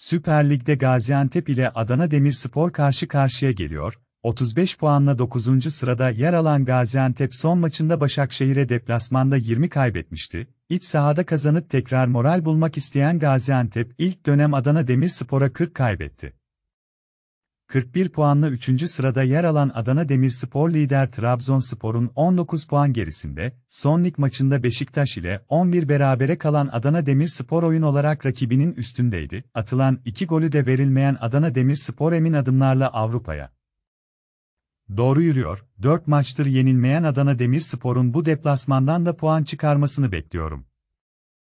Süper Lig'de Gaziantep ile Adana Demirspor karşı karşıya geliyor. 35 puanla 9. sırada yer alan Gaziantep son maçında Başakşehir'e deplasmanda 20 kaybetmişti. İç sahada kazanıp tekrar moral bulmak isteyen Gaziantep ilk dönem Adana Demirspor'a 40 kaybetti. 41 puanla 3. sırada yer alan Adana Demirspor lider Trabzonspor'un 19 puan gerisinde, son lig maçında Beşiktaş ile 11 berabere kalan Adana Demirspor oyun olarak rakibinin üstündeydi. Atılan 2 golü de verilmeyen Adana Demirspor emin adımlarla Avrupa'ya doğru yürüyor. 4 maçtır yenilmeyen Adana Demirspor'un bu deplasmandan da puan çıkarmasını bekliyorum.